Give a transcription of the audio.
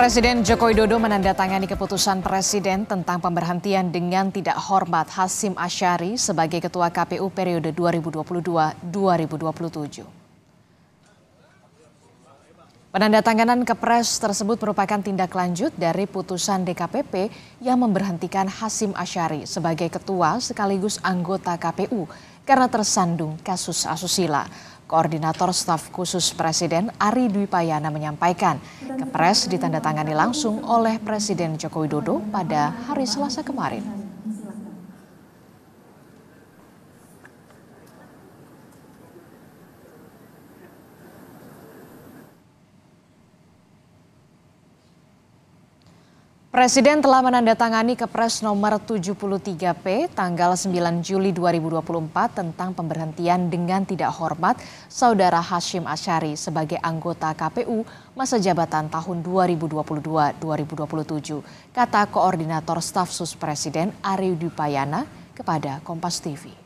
Presiden Joko Widodo menandatangani keputusan Presiden tentang pemberhentian dengan tidak hormat Hasim Asyari sebagai Ketua KPU periode 2022-2027. Penandatanganan Kepres tersebut merupakan tindak lanjut dari putusan DKPP yang memberhentikan Hasim Asyari sebagai ketua sekaligus anggota KPU karena tersandung kasus asusila. Koordinator Staf Khusus Presiden Ari Dwi Payana menyampaikan, Kepres ditandatangani langsung oleh Presiden Joko Widodo pada hari Selasa kemarin. Presiden telah menandatangani Kepres nomor 73P tanggal 9 Juli 2024 tentang pemberhentian dengan tidak hormat Saudara Hashim Asyari sebagai anggota KPU masa jabatan tahun 2022-2027, kata Koordinator Staf Sus Presiden Ari Dupayana kepada Kompas TV.